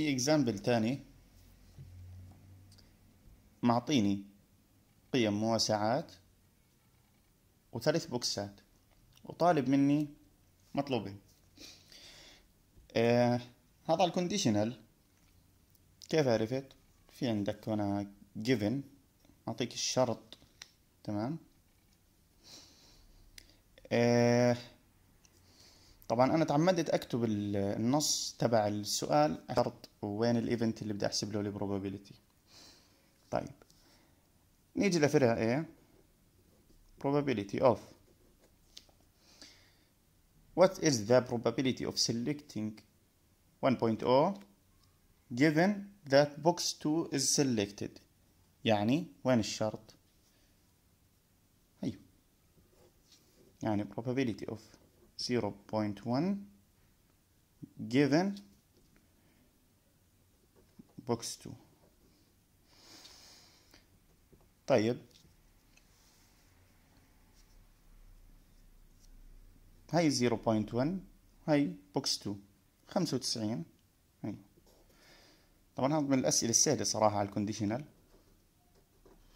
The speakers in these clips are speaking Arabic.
في اكزامبل تاني معطيني قيم مواسعات وثلاث بوكسات وطالب مني مطلوبين آه هذا الكونديشنال كيف عرفت في عندك هنا given أعطيك الشرط تمام آه طبعا انا تعمدت اكتب النص تبع السؤال شرط وين الايفنت اللي بدي احسب له البروبابيلتي طيب نيجي لفرع ايه probability of what is the probability of selecting 1.0 given that box 2 is selected يعني وين الشرط هيو أيوه. يعني probability of 0.1 given box 2 طيب هاي 0.1 هاي بوكس 2 95 هاي طبعا هذا من الأسئلة السهلة صراحة على الكونديشنال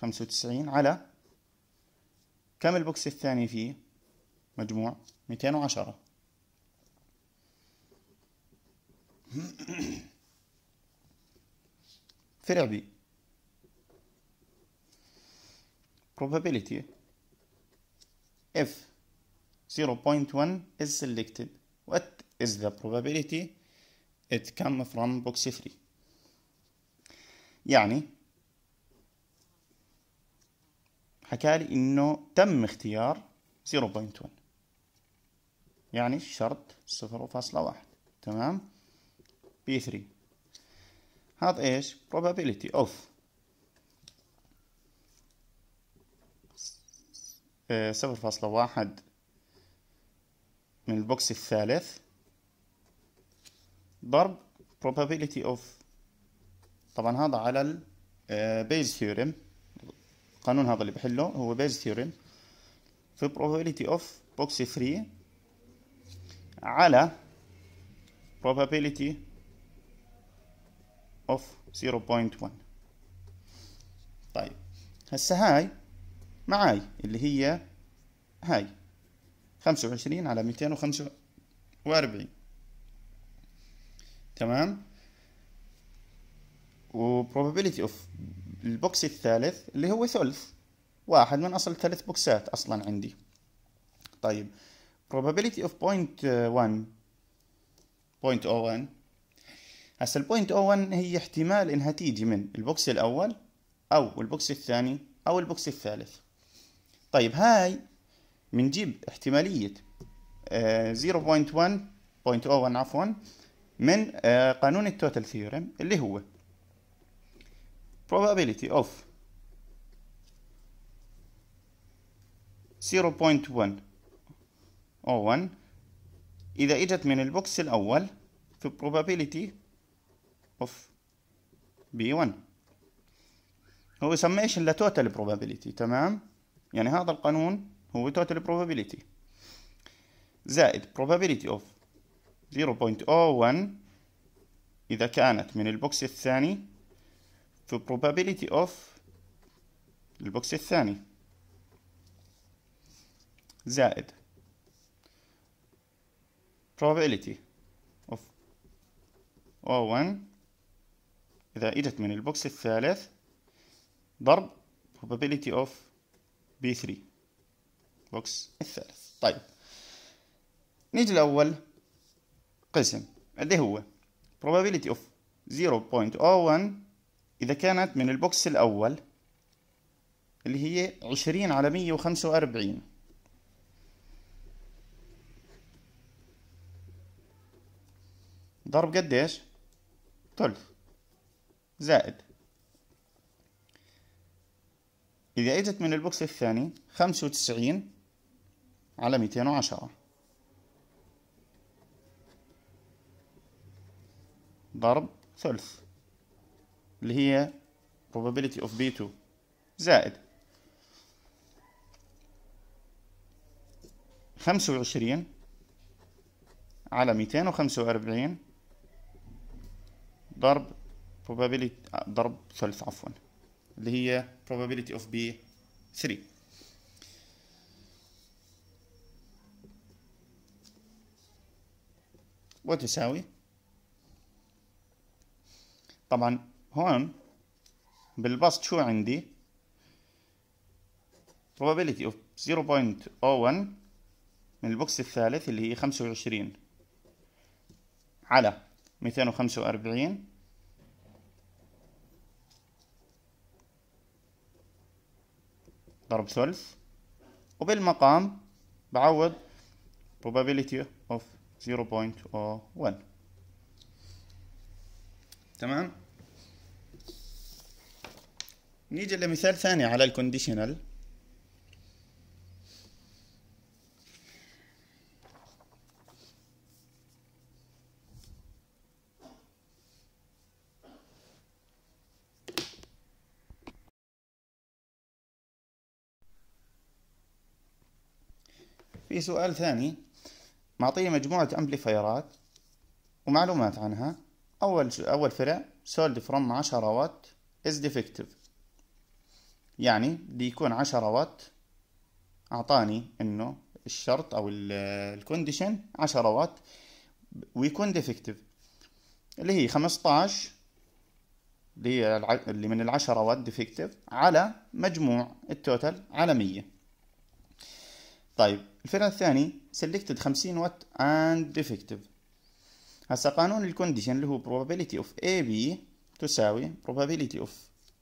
95 على كم البوكس الثاني فيه مجموع ميتين وعشرة فرع بي probability if 0.1 is selected what is the probability it come from box 3 يعني حكالي انه تم اختيار 0.1 يعني الشرط صفر وفاصلة واحد تمام P3 هذا ايش probability of آه، صفر فاصلة واحد من البوكس الثالث ضرب probability of طبعا هذا على آه، Bayes ثيوريم القانون هذا اللي بحله هو بيز ثيوريم في probability of بوكس 3 على probability of 0.1 طيب هسه هاي معاي اللي هي هاي 25 على 245 تمام و probability of البوكس الثالث اللي هو ثلث واحد من اصل ثلاث بوكسات اصلا عندي طيب probability of point 1 uh, point 01 هسا البوينت 01 هي احتمال انها تيجي من البوكس الاول او البوكس الثاني او البوكس الثالث طيب هاي بنجيب احتمالية 0.1.01 آه، عفوا من آه، قانون التوتال ثيورم اللي هو probability of 0.1 O1 إذا إجت من البوكس الأول the probability of B1 هو سميشن total probability تمام يعني هذا القانون هو total probability زائد probability of 0.01 إذا كانت من البوكس الثاني في probability of البوكس الثاني زائد probability of O1 إذا إجت من البوكس الثالث ضرب probability of B3 بوكس الثالث طيب نيجي لأول قسم اللي هو probability of 0.01 إذا كانت من البوكس الأول اللي هي 20 على 145 ضرب قديش ثلث زائد إذا إجت من البوكس الثاني خمسة وتسعين على ميتين وعشرة ضرب ثلث اللي هي probability of B2 زائد خمسة وعشرين على ميتين وخمسة وأربعين ضرب probability ضرب ثلث عفوا اللي هي probability of B 3 وتساوي طبعا هون بالبسط شو عندي probability of 0.01 من البوكس الثالث اللي هي 25 على 245 ضرب ثلث وبالمقام بعوض probability of 0.01 تمام نيجي لمثال ثاني على الكونديشنال سؤال ثاني معطيه مجموعة أمبليفايرات ومعلومات عنها أول أول فرع سولد فروم عشرة وات از ديفكتيف يعني بيكون عشرة وات أعطاني إنه الشرط أو الكونديشن عشرة وات ويكون ديفكتيف اللي هي خمسطعش اللي هي اللي من العشرة وات ديفكتيف على مجموع التوتال على مية طيب الفرع الثاني selected 50 وات and effective هسا قانون الكونديشن اللي هو probability of AB تساوي probability of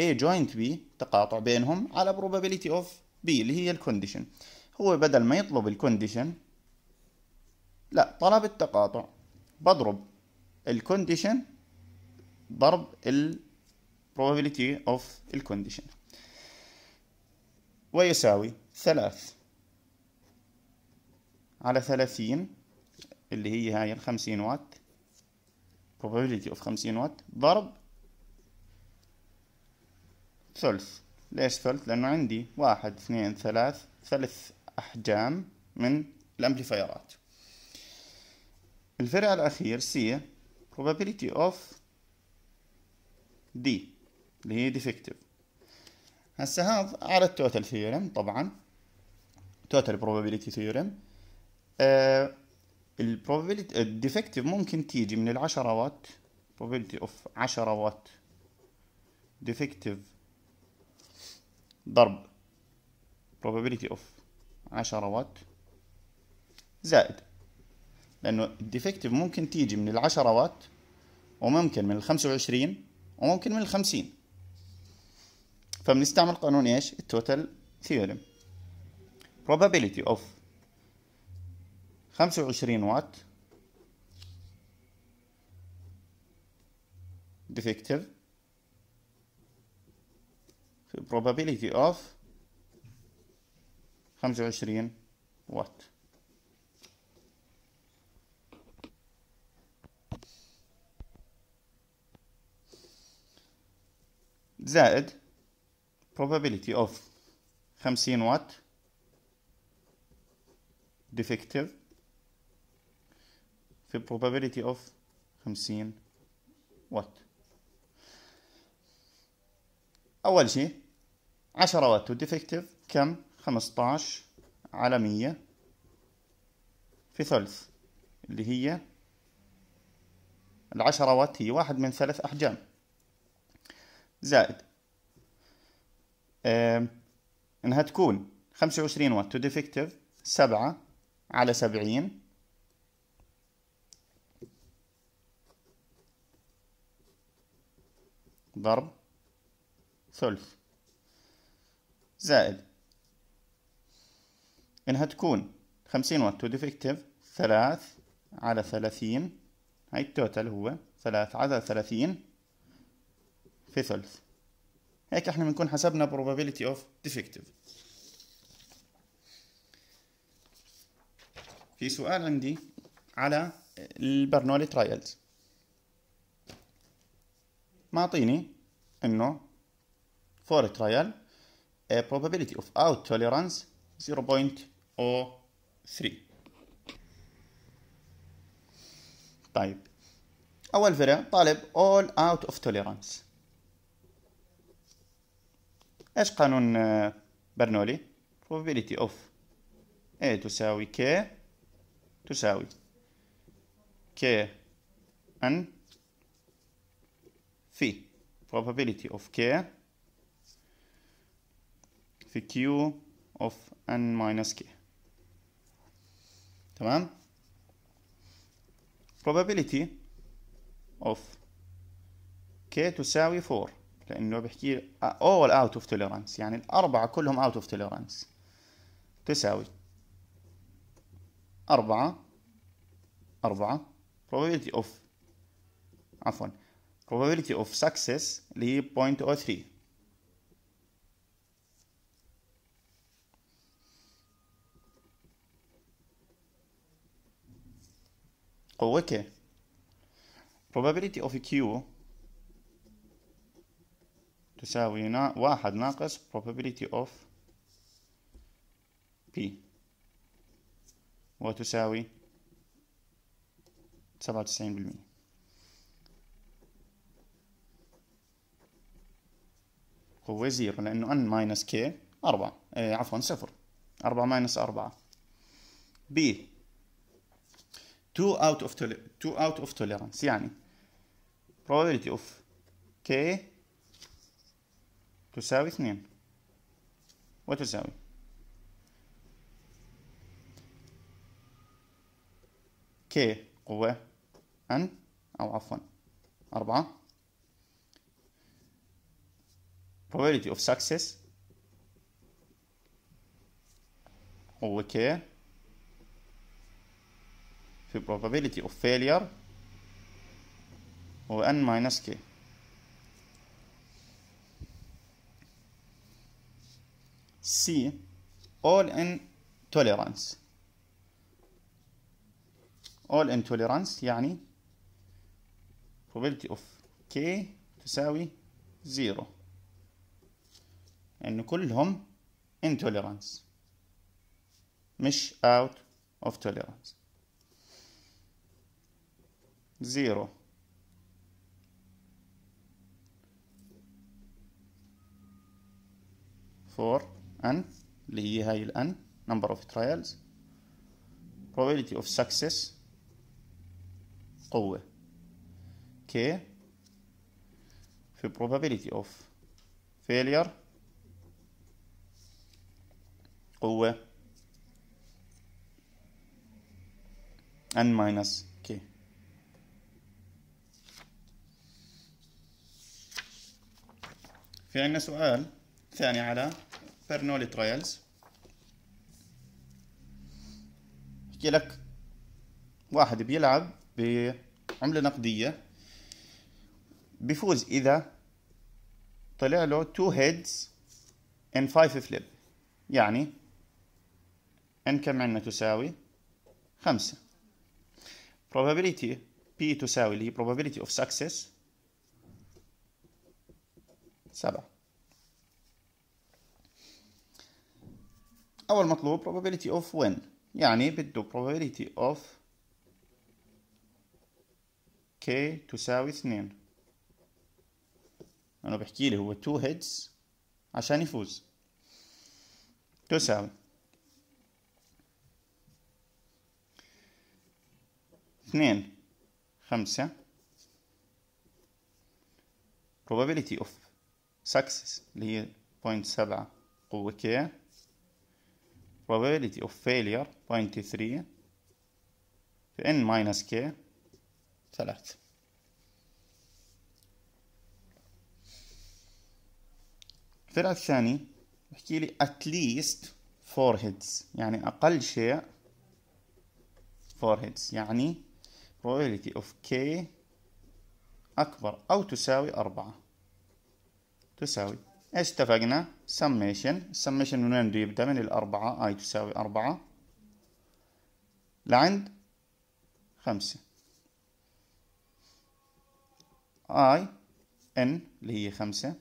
A joint B تقاطع بينهم على probability of B اللي هي الكونديشن هو بدل ما يطلب الكونديشن لا طلب التقاطع بضرب الكونديشن ضرب ال probability of الكونديشن ويساوي ثلاث على ثلاثين اللي هي هاي الخمسين وات probability of خمسين وات ضرب ثلث ليش ثلث؟ لأنه عندي واحد اثنين ثلاث ثلث أحجام من الأمبليفايرات الفرع الأخير سي probability of D اللي هي defective هسه هذا على التوتال ثيورم طبعا توتال probability theorem البروبابيلتي آه، الديفكتيف آه، ممكن تيجي من العشرة وات probability اوف عشرة وات ديفكتيف ضرب probability اوف عشرة وات زائد لأنه الديفكتيف ممكن تيجي من العشرة وات وممكن من الخمسة وعشرين وممكن من الخمسين فبنستعمل قانون ايش؟ التوتال ثيوريم probability of خمسة وعشرين وات defective probability of 25 وات زائد probability of 50 وات defective في probability of 50 وات أول شيء 10 وات defective كم 15 على 100 في ثلث اللي هي العشرة وات هي واحد من ثلاث أحجام زائد آه إنها تكون خمسة وعشرين وات تو ديفكتيف سبعة على سبعين ضرب ثلث زائد انها تكون خمسين وات تو ديفكتيف ثلاث على ثلاثين هاي التوتال هو ثلاث على ثلاثين في ثلث هيك احنا بنكون حسبنا probability of defective في سؤال عندي على البرنولي ترايلز معطيني انه for trial a probability of out tolerance 0.03 طيب اول فرع طالب all out of tolerance ايش قانون برنولي probability of a تساوي k تساوي k n في probability of k في q of n minus k تمام probability of k تساوي 4 لانه بحكي all out of tolerance يعني الاربعه كلهم out of tolerance تساوي 4 4 probability of عفوا probability of success اللي هي 0.03 okay probability of Q تساوي نا واحد ناقص probability of P وتساوي سبعة وتسعين بالمئة قوة زيرو لأنه n ماينس k أربعة آه عفوا صفر أربعة ماينس أربعة ب 2 out of 2 out of tolerance يعني probability of k تساوي اثنين وتساوي k قوة n أو عفوا أربعة probability of success over k The probability of failure over n minus k C all in tolerance all in tolerance يعني probability of k تساوي 0 ان كلهم intolerance مش out of tolerance zero for n اللي هي هاي الان number of trials probability of success قوة k في probability of failure قوة n minus k في عندنا سؤال ثاني على برنولي ترايلز يحكي لك واحد بيلعب بعملة نقدية بيفوز إذا طلع له 2 heads in 5 flip يعني n كم عندنا تساوي خمسة probability P تساوي اللي هي probability of success سبعة أول مطلوب probability of win يعني بده probability of K تساوي اثنين أنا بحكي لي هو two heads عشان يفوز تساوي اثنين خمسة probability of success اللي هي 0.7 سبعة قوة K probability of failure 0.3 في N minus K ثلاث الفرع الثاني بحكي لي at least four heads يعني أقل شيء four heads يعني probability of k أكبر أو تساوي أربعة تساوي إيش اتفقنا summation summation من وين يبدأ من الأربعة i آه، تساوي أربعة لعند خمسة i n اللي هي خمسة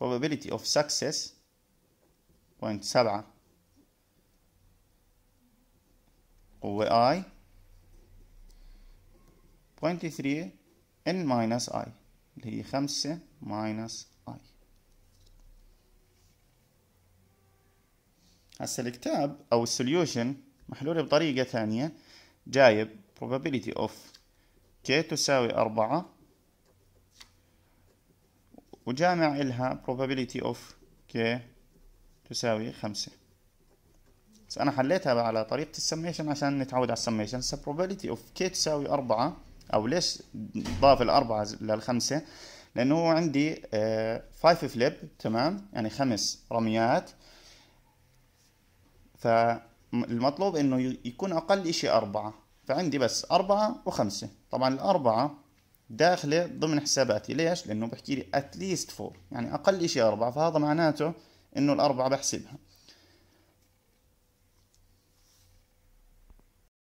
probability of success point سبعة قوة i 23 n minus i اللي هي 5 minus i هسه الكتاب او السوليوشن محلول بطريقة ثانية جايب probability of k تساوي 4 وجامع إلها probability of k تساوي 5 بس أنا حليتها على طريقة السميشن عشان نتعود على السميشن هسه probability of k تساوي 4 او ليش ضاف الاربعه للخمسه لانه عندي فايف آه، فليب تمام يعني خمس رميات فالمطلوب انه يكون اقل اشي اربعه فعندي بس أربعة وخمسة طبعا الأربعة داخلة ضمن حساباتي ليش؟ لأنه بحكي لي اتليست فور يعني أقل إشي أربعة فهذا معناته إنه الأربعة بحسبها